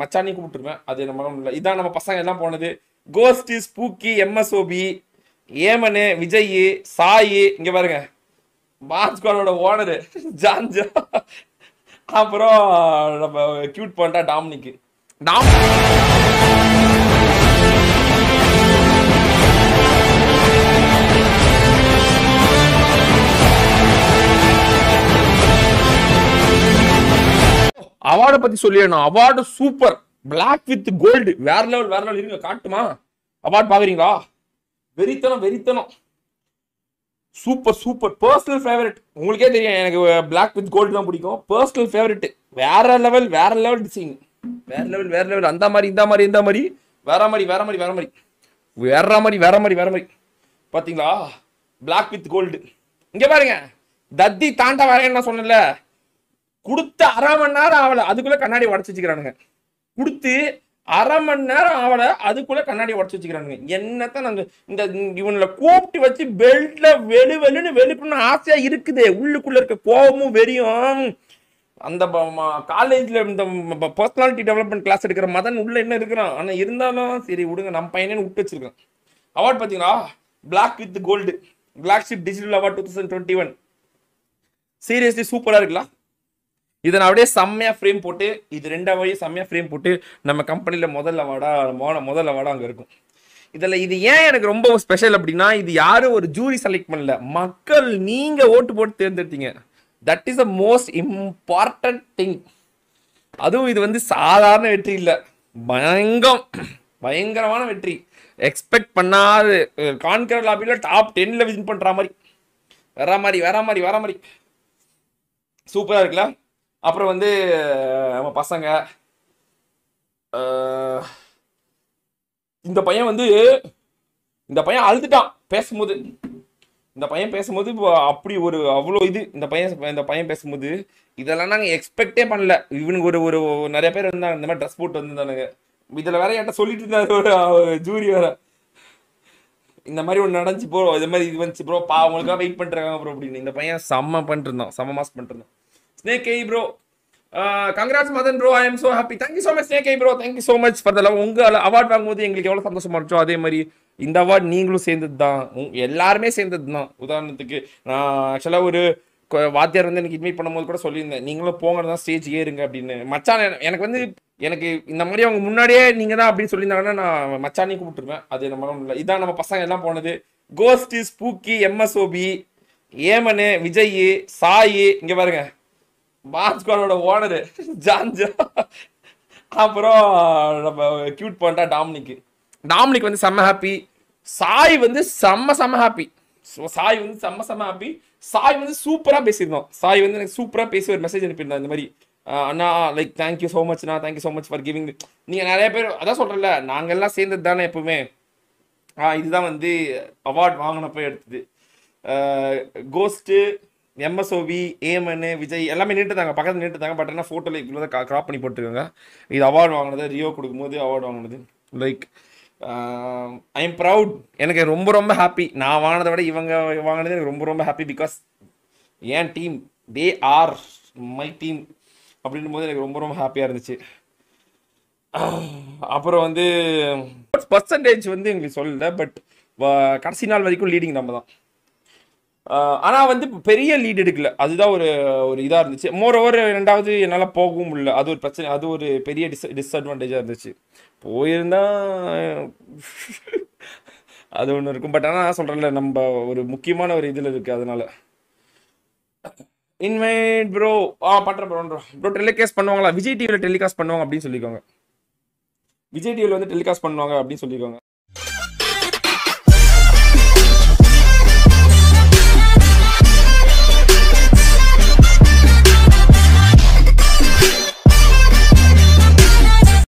மச்சானி கூப்பிட்டுருவேன் அது நம்ம இல்லை இதான் நம்ம பசங்க எல்லாம் போனது கோஸ்டி ஸ்பூக்கி எம்எஸ்ஓபி ஏமனு விஜய் சாயி இங்க பாருங்க பாஸ்கோனோட ஓனரு ஜான்ஜா அப்புறம் நம்ம கியூட் பாயிண்டா டாமினிக்கு டாமினிக் அவார்டை பத்தி சொல்லிடணும் award super black with gold வேற லெவல் வேற லெவல் இருங்க காட்டுமா அவார்டு பாக்குறீங்களா வெறித்தனம் வெறித்தனம் சூப்பர் சூப்பர் பர்சனல் ஃபேவரட் உங்களுக்கே தெரியும் எனக்கு பிளாக் வித் கோல்டு தான் பிடிக்கும் பர்சனல் ஃபேவரட் வேற லெவல் வேற லெவல் டிசைன் வேற லெவல் வேற லெவல் அந்த மாதிரி இந்த மாதிரி இந்த மாதிரி வேற மாதிரி வேற மாதிரி வேற மாதிரி வேற மாதிரி வேற மாதிரி வேற மாதிரி பாத்தீங்களா பிளாக் வித் கோல்டு இங்க பாருங்க தத்தி தாண்டா வரையன்னு என்ன சொன்னேன்ல கொடுத்த அரை மணி நேரம் ஆகலை அதுக்குள்ள கண்ணாடி உடச்சு வச்சுக்கிறானுங்க கொடுத்து அரை மணி நேரம் ஆகலை அதுக்குள்ள கண்ணாடி உடச்சு வச்சுக்கிறானுங்க என்னத்தான் நாங்கள் இந்த இவனில் கூப்பிட்டு வச்சு பெல்ட்ல வெளு வெளுன்னு வெளுக்கணும்னு ஆசையா இருக்குது உள்ளுக்குள்ள இருக்க கோபமும் வெறியும் அந்த காலேஜில் இந்த பர்சனாலிட்டி டெவலப்மெண்ட் கிளாஸ் எடுக்கிற மதன் உள்ள என்ன இருக்கிறான் ஆனால் இருந்தாலும் சரி விடுங்க நம்ம பையனேன்னு விட்டு வச்சிருக்கான் அவார்ட் பார்த்தீங்கன்னா black with gold black digital award two thousand twenty one seriously சூப்பராக இருக்கலாம் இதை நான் அப்படியே செம்மையாக ஃப்ரேம் போட்டு இது ரெண்டாம் வழி செம்மையாக ஃப்ரேம் போட்டு நம்ம கம்பெனியில் முதல்ல வாடா மோன முதல்ல வாடா அங்கே இருக்கும் இதில் இது ஏன் எனக்கு ரொம்ப ஸ்பெஷல் அப்படின்னா இது யாரும் ஒரு ஜூரி செலக்ட் பண்ணல மக்கள் நீங்கள் ஓட்டு போட்டு தேர்ந்தெடுத்தீங்க that is a most important thing அதுவும் இது வந்து சாதாரண வெற்றி இல்லை பயங்கம் பயங்கரமான வெற்றி எக்ஸ்பெக்ட் பண்ணாத கான்கர் லாபியில் டாப் டென்னில் வின் பண்ணுற மாதிரி வர மாதிரி வர மாதிரி வர மாதிரி சூப்பராக இருக்குல்ல அப்புறம் வந்து நம்ம பசங்க இந்த பையன் வந்து இந்த பையன் அழுதுட்டான் பேசும்போது இந்த பையன் பேசும்போது அப்படி ஒரு அவ்வளோ இது இந்த பையன் இந்த பையன் பேசும்போது இதெல்லாம் நாங்கள் எக்ஸ்பெக்டே பண்ணல இவனுக்கு ஒரு ஒரு நிறைய பேர் இருந்தாங்க இந்த மாதிரி ட்ரெஸ் போட்டு வந்திருந்தானுங்க இதில் வேற என்கிட்ட சொல்லிட்டு இருந்தார் ஒரு ஜூரி வேற இந்த மாதிரி ஒன்று நடந்துச்சு ப்ரோ இது மாதிரி இது வந்துச்சு ப்ரோ பா அவங்களுக்காக வெயிட் பண்ணுறாங்க ப்ரோ அப்படின்னு இந்த பையன் செம்ம பண்ணிருந்தோம் செம்ம மாஸ் பண்ணிருந்தோம் ஸ்னேக் ஏ bro congrats Madan bro I am so happy thank you so much snake I bro thank you so much for the love உங்கள் அவார்ட் வாங்கும்போது எங்களுக்கு எவ்வளோ சந்தோஷமாக இருந்துச்சோ அதே மாதிரி இந்த அவார்ட் நீங்களும் சேர்ந்தது தான் எல்லாருமே சேர்ந்தது தான் உதாரணத்துக்கு நான் ஆக்சுவலாக ஒரு வாத்தியார் வந்து எனக்கு இன்வைட் பண்ணும்போது கூட சொல்லியிருந்தேன் நீங்களும் போங்க தான் ஸ்டேஜ் ஏறுங்க அப்படின்னு மச்சான் எனக்கு வந்து எனக்கு இந்த மாதிரி அவங்க முன்னாடியே நீங்கள் தான் அப்படின்னு சொல்லியிருந்தாங்கன்னா நான் மச்சானே கூப்பிட்டுருவேன் அது நம்ம இல்லை இதான் நம்ம பசங்க எல்லாம் போனது கோஸ்டி ஸ்பூக்கி எம்எஸ்ஓபி ஏமனு விஜய் சாயி இங்கே பாருங்க பாஸ்கோடோட ஓனரு ஜான்ஜா அப்புறம் நம்ம கியூட் பண்ணிட்டா டாமினிக் டாமினிக் வந்து செம்ம ஹாப்பி சாய் வந்து செம்ம செம்ம ஹாப்பி ஸோ சாய் வந்து செம்ம செம்ம ஹாப்பி சாய் வந்து சூப்பராக பேசியிருந்தோம் சாய் வந்து எனக்கு சூப்பராக பேசி ஒரு மெசேஜ் அனுப்பியிருந்தோம் இந்த மாதிரி அண்ணா லைக் தேங்க்யூ ஸோ மச்ண்ணா thank you so much for giving நீங்கள் நிறைய பேர் அதான் சொல்கிறேன்ல நாங்கள் எல்லாம் சேர்ந்தது தானே எப்பவுமே இதுதான் வந்து அவார்ட் வாங்கினப்போ எடுத்தது கோஸ்ட்டு எம்எஸ்ஓபி ஏமனு விஜய் எல்லாமே நின்றுதாங்க பக்கத்தில் நின்றுட்டு தாங்க பட் ஆனால் ஃபோட்டோவில் இவ்வளோ தான் க்ராப் பண்ணி போட்டுருக்காங்க இது அவார்டு வாங்கினது ரியோ கொடுக்கும்போது அவார்டு வாங்கினது லைக் ஐ எம் ப்ரவுட் எனக்கு ரொம்ப ரொம்ப ஹாப்பி நான் வாங்கினதை விட இவங்க வாங்கினது எனக்கு ரொம்ப ரொம்ப ஹாப்பி பிகாஸ் ஏன் team they are my team அப்படின்னும் போது எனக்கு ரொம்ப ரொம்ப ஹாப்பியாக இருந்துச்சு அப்புறம் வந்து பர்சன்டேஜ் வந்து எங்களுக்கு சொல்லலை பட் கடைசி நாள் வரைக்கும் லீடிங் நம்ம தான் ஆனால் வந்து பெரிய லீட் எடுக்கல அதுதான் ஒரு ஒரு இதாக இருந்துச்சு மோர் ஓவர் ரெண்டாவது என்னால் போகவும் முடியல அது ஒரு பிரச்சனை அது ஒரு பெரிய டிஸ் டிஸ்அட்வான்டேஜாக இருந்துச்சு போயிருந்தா அது ஒன்று இருக்கும் பட் ஆனால் சொல்கிறேன்ல நம்ம ஒரு முக்கியமான ஒரு இதில் இருக்குது அதனால் இன்வைட் ப்ரோ ஆ பண்ணுறேன் ப்ரோ ப்ரோ டெலிகாஸ்ட் பண்ணுவாங்களா விஜய் டிவியில் டெலிகாஸ்ட் பண்ணுவாங்க அப்படின்னு சொல்லிக்கோங்க விஜய் டிவியில் வந்து டெலிகாஸ்ட் பண்ணுவாங்க அப்படின்னு சொல்லிக்கோங்க